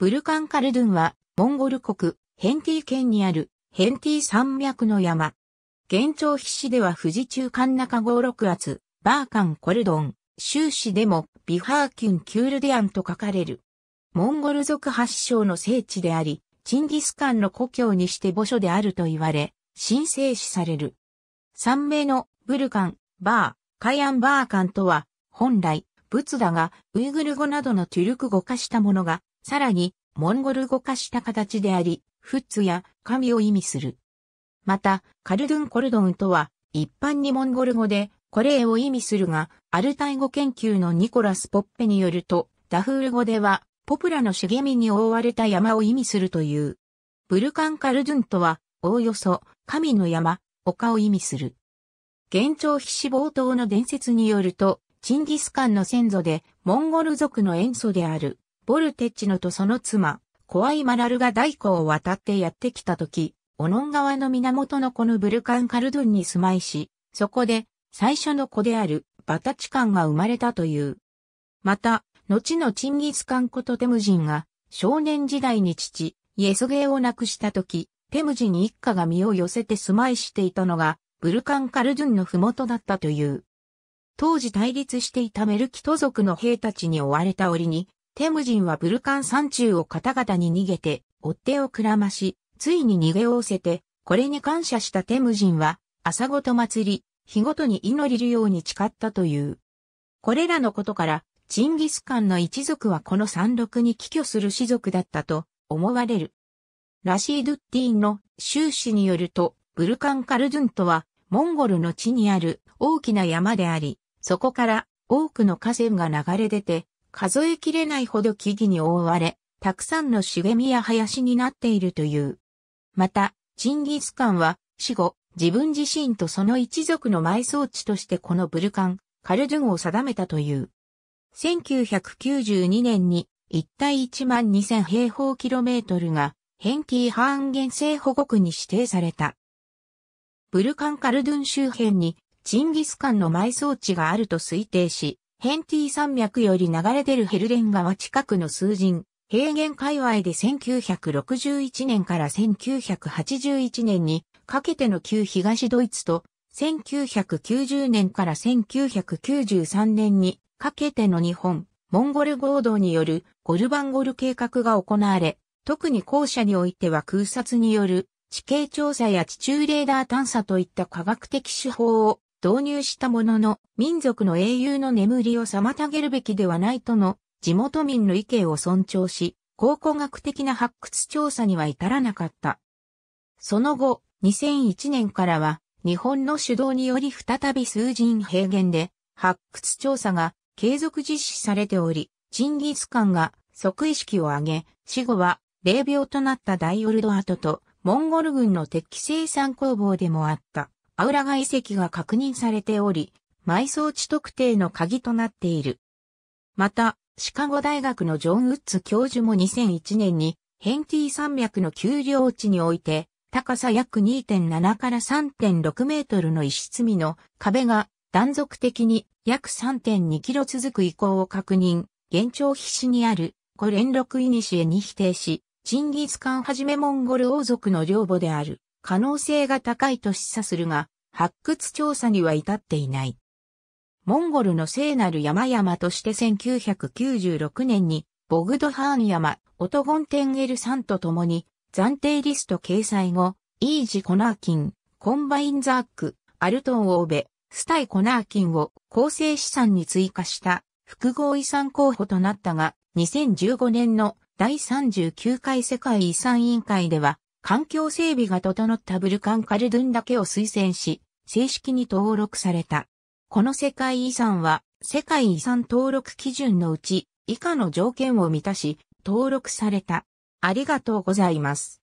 ブルカンカルドゥンは、モンゴル国、ヘンティ県にある、ヘンティ山脈の山。現状筆市では富士中間中号六圧、バーカンコルドン、州市でも、ビハーキュン・キュールディアンと書かれる。モンゴル族発祥の聖地であり、チンギスカンの故郷にして墓所であると言われ、神聖視される。三名のブルカン、バー、カヤンバーカンとは、本来、仏だが、ウイグル語などのトゥルク語化したものが、さらに、モンゴル語化した形であり、フッツや神を意味する。また、カルドゥン・コルドンとは、一般にモンゴル語で、コレーを意味するが、アルタイ語研究のニコラス・ポッペによると、ダフール語では、ポプラの茂みに覆われた山を意味するという。ブルカン・カルドゥンとは、おおよそ、神の山、丘を意味する。現状非死冒頭の伝説によると、チンギスカンの先祖で、モンゴル族の塩素である、ボルテッチノとその妻、コアイマラルが大湖を渡ってやってきたとき、オノン川の源のこのブルカンカルドゥンに住まいし、そこで最初の子であるバタチカンが生まれたという。また、後のチンギスカンことテムジンが少年時代に父、イエソゲーを亡くしたとき、テムジン一家が身を寄せて住まいしていたのが、ブルカンカルドゥンの麓だったという。当時対立していたメルキト族の兵たちに追われた折に、テムジンはブルカン山中を方々に逃げて、追っ手をくらまし、ついに逃げおおせて、これに感謝したテムジンは、朝ごと祭り、日ごとに祈りるように誓ったという。これらのことから、チンギスカンの一族はこの山麓に帰居する士族だったと思われる。ラシードゥッティンの修士によると、ブルカンカルドゥンとは、モンゴルの地にある大きな山であり、そこから多くの河川が流れ出て、数えきれないほど木々に覆われ、たくさんの茂みや林になっているという。また、チンギスカンは死後、自分自身とその一族の埋葬地としてこのブルカン、カルドゥンを定めたという。1992年に一帯1万2000平方キロメートルがヘンキーハーン原生保護区に指定された。ブルカンカルドゥン周辺にチンギスカンの埋葬地があると推定し、ヘンティ山脈より流れ出るヘルレン川近くの数人、平原界隈で1961年から1981年にかけての旧東ドイツと、1990年から1993年にかけての日本、モンゴル合同によるゴルバンゴル計画が行われ、特に後者においては空撮による地形調査や地中レーダー探査といった科学的手法を導入したものの、民族の英雄の眠りを妨げるべきではないとの地元民の意見を尊重し、考古学的な発掘調査には至らなかった。その後、2001年からは、日本の主導により再び数人平原で発掘調査が継続実施されており、チンギスカンが即意識を上げ、死後は霊病となったダイオルド跡とモンゴル軍の敵生産工房でもあった。アウラガ遺跡が確認されており、埋葬地特定の鍵となっている。また、シカゴ大学のジョン・ウッズ教授も2001年に、ヘンティ山脈の丘陵地において、高さ約2.7から3.6メートルの石積みの壁が断続的に約3.2キロ続く遺構を確認、現状必死にある五連六イニシエに否定し、チンギスカンはじめモンゴル王族の領母である。可能性が高いと示唆するが、発掘調査には至っていない。モンゴルの聖なる山々として1996年に、ボグドハーン山、オトゴンテンゲル山と共に、暫定リスト掲載後、イージ・コナーキン、コンバイン・ザーク、アルトン・オーベ、スタイ・コナーキンを構成資産に追加した複合遺産候補となったが、2015年の第39回世界遺産委員会では環境整備が整ったブルカンカルドゥンだけを推薦し、正式に登録された。この世界遺産は、世界遺産登録基準のうち、以下の条件を満たし、登録された。ありがとうございます。